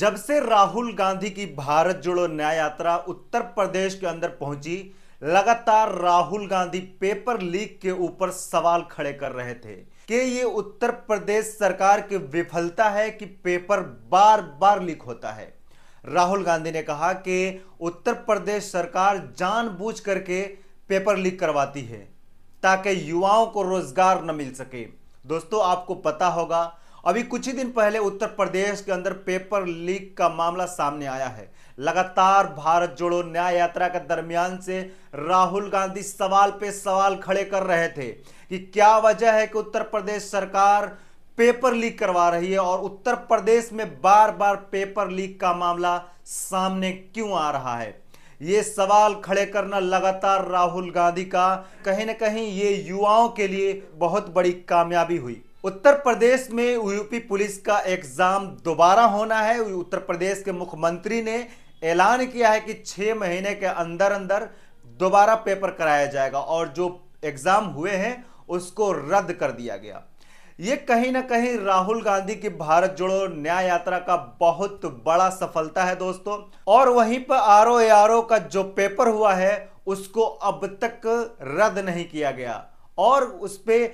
जब से राहुल गांधी की भारत जोड़ो न्याय यात्रा उत्तर प्रदेश के अंदर पहुंची लगातार राहुल गांधी पेपर लीक के ऊपर सवाल खड़े कर रहे थे कि ये उत्तर प्रदेश सरकार की विफलता है कि पेपर बार बार लीक होता है राहुल गांधी ने कहा कि उत्तर प्रदेश सरकार जानबूझ करके पेपर लीक करवाती है ताकि युवाओं को रोजगार न मिल सके दोस्तों आपको पता होगा अभी कुछ ही दिन पहले उत्तर प्रदेश के अंदर पेपर लीक का मामला सामने आया है लगातार भारत जोड़ो न्याय यात्रा के दरमियान से राहुल गांधी सवाल पे सवाल खड़े कर रहे थे कि क्या वजह है कि उत्तर प्रदेश सरकार पेपर लीक करवा रही है और उत्तर प्रदेश में बार बार पेपर लीक का मामला सामने क्यों आ रहा है ये सवाल खड़े करना लगातार राहुल गांधी का कहीं ना कहीं ये युवाओं के लिए बहुत बड़ी कामयाबी हुई उत्तर प्रदेश में यूपी पुलिस का एग्ज़ाम दोबारा होना है उत्तर प्रदेश के मुख्यमंत्री ने ऐलान किया है कि छह महीने के अंदर अंदर दोबारा पेपर कराया जाएगा और जो एग्ज़ाम हुए हैं उसको रद्द कर दिया गया ये कहीं ना कहीं राहुल गांधी की भारत जोड़ो न्याय यात्रा का बहुत बड़ा सफलता है दोस्तों और वहीं पर आर ओ आर ओ का जो पेपर हुआ है उसको अब तक रद्द नहीं किया गया और उस पर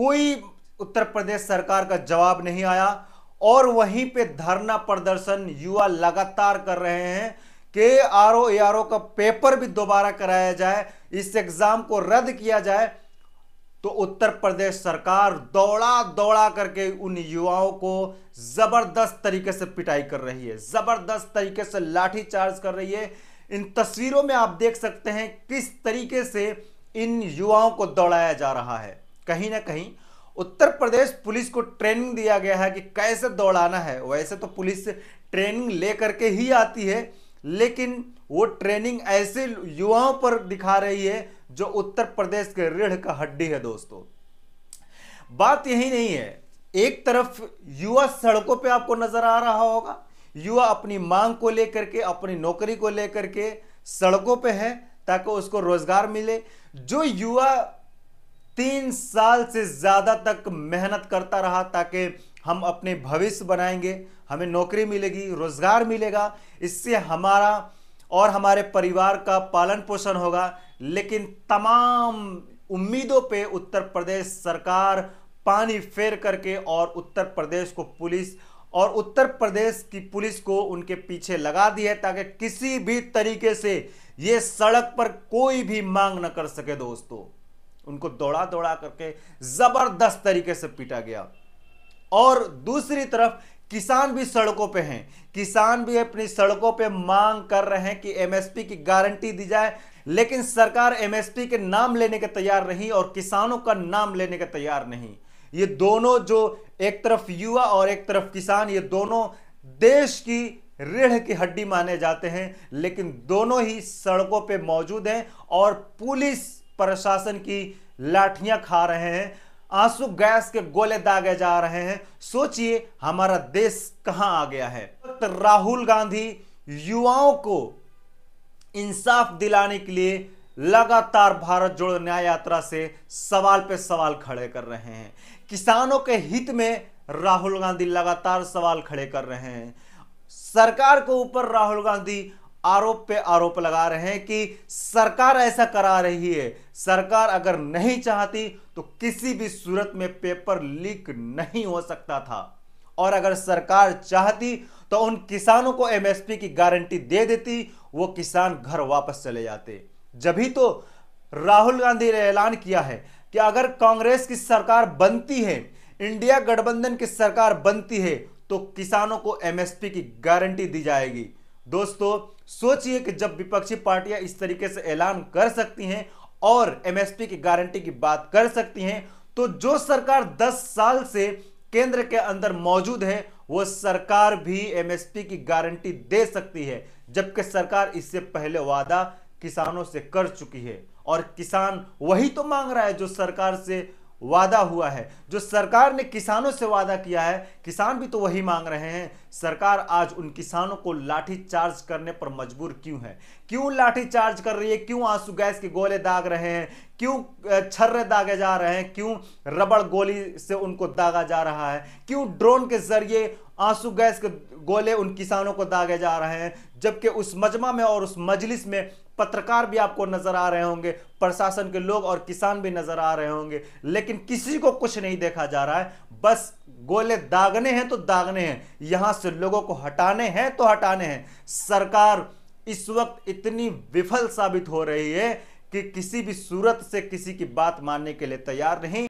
कोई उत्तर प्रदेश सरकार का जवाब नहीं आया और वहीं पे धरना प्रदर्शन युवा लगातार कर रहे हैं के R O A R O का पेपर भी दोबारा कराया जाए इस एग्जाम को रद्द किया जाए तो उत्तर प्रदेश सरकार दौड़ा दौड़ा करके उन युवाओं को जबरदस्त तरीके से पिटाई कर रही है जबरदस्त तरीके से लाठीचार्ज कर रही है इन तस्वीरों में आप देख सकते हैं किस तरीके से इन युवाओं को दौड़ाया जा रहा है कहीं ना कहीं उत्तर प्रदेश पुलिस को ट्रेनिंग दिया गया है कि कैसे दौड़ाना है वैसे तो पुलिस ट्रेनिंग ले करके ही आती है लेकिन वो ट्रेनिंग ऐसे युवाओं पर दिखा रही है जो उत्तर प्रदेश के रीढ़ का हड्डी है दोस्तों बात यही नहीं है एक तरफ युवा सड़कों पे आपको नजर आ रहा होगा युवा अपनी मांग को लेकर के अपनी नौकरी को लेकर के सड़कों पे है ताकि उसको रोजगार मिले जो युवा तीन साल से ज़्यादा तक मेहनत करता रहा ताकि हम अपने भविष्य बनाएंगे हमें नौकरी मिलेगी रोज़गार मिलेगा इससे हमारा और हमारे परिवार का पालन पोषण होगा लेकिन तमाम उम्मीदों पे उत्तर प्रदेश सरकार पानी फेर करके और उत्तर प्रदेश को पुलिस और उत्तर प्रदेश की पुलिस को उनके पीछे लगा दी है ताकि किसी भी तरीके से ये सड़क पर कोई भी मांग न कर सके दोस्तों उनको दौड़ा दौड़ा करके जबरदस्त तरीके से पीटा गया और दूसरी तरफ किसान भी सड़कों पे हैं किसान भी अपनी सड़कों पे मांग कर रहे हैं कि एमएसपी की गारंटी दी जाए लेकिन सरकार एमएसपी के नाम लेने के तैयार नहीं और किसानों का नाम लेने के तैयार नहीं ये दोनों जो एक तरफ युवा और एक तरफ किसान ये दोनों देश की रीढ़ की हड्डी माने जाते हैं लेकिन दोनों ही सड़कों पे मौजूद हैं और पुलिस प्रशासन की लाठियां खा रहे हैं आंसू गैस के गोले दागे जा रहे हैं सोचिए हमारा देश कहां आ गया है तो राहुल गांधी युवाओं को इंसाफ दिलाने के लिए लगातार भारत जोड़ो न्याय यात्रा से सवाल पे सवाल खड़े कर रहे हैं किसानों के हित में राहुल गांधी लगातार सवाल खड़े कर रहे हैं सरकार को ऊपर राहुल गांधी आरोप पे आरोप लगा रहे हैं कि सरकार ऐसा करा रही है सरकार अगर नहीं चाहती तो किसी भी सूरत में पेपर लीक नहीं हो सकता था और अगर सरकार चाहती तो उन किसानों को एमएसपी की गारंटी दे देती वो किसान घर वापस चले जाते जब ही तो राहुल गांधी ने ऐलान किया है कि अगर कांग्रेस की सरकार बनती है इंडिया गठबंधन की सरकार बनती है तो किसानों को एमएसपी की गारंटी दी जाएगी दोस्तों सोचिए कि जब विपक्षी पार्टियां इस तरीके से ऐलान कर सकती हैं और एमएसपी की गारंटी की बात कर सकती हैं तो जो सरकार 10 साल से केंद्र के अंदर मौजूद है वो सरकार भी एमएसपी की गारंटी दे सकती है जबकि सरकार इससे पहले वादा किसानों से कर चुकी है और किसान वही तो मांग रहा है जो सरकार से वादा हुआ है जो सरकार ने किसानों से वादा किया है किसान भी तो वही मांग रहे हैं सरकार आज उन किसानों को लाठी चार्ज करने पर मजबूर क्यों है क्यों लाठी चार्ज कर रही है क्यों आंसू गैस के गोले दाग रहे हैं क्यों छर्रे दागे जा रहे हैं क्यों रबड़ गोली से उनको दागा जा रहा है क्यों ड्रोन के जरिए आंसू गैस के गोले उन किसानों को दागे जा रहे हैं जबकि उस मजमा में और उस मजलिस में पत्रकार भी आपको नजर आ रहे होंगे प्रशासन के लोग और किसान भी नजर आ रहे होंगे लेकिन किसी को कुछ नहीं देखा जा रहा है बस गोले दागने हैं तो दागने हैं यहां से लोगों को हटाने हैं तो हटाने हैं सरकार इस वक्त इतनी विफल साबित हो रही है कि किसी भी सूरत से किसी की बात मानने के लिए तैयार नहीं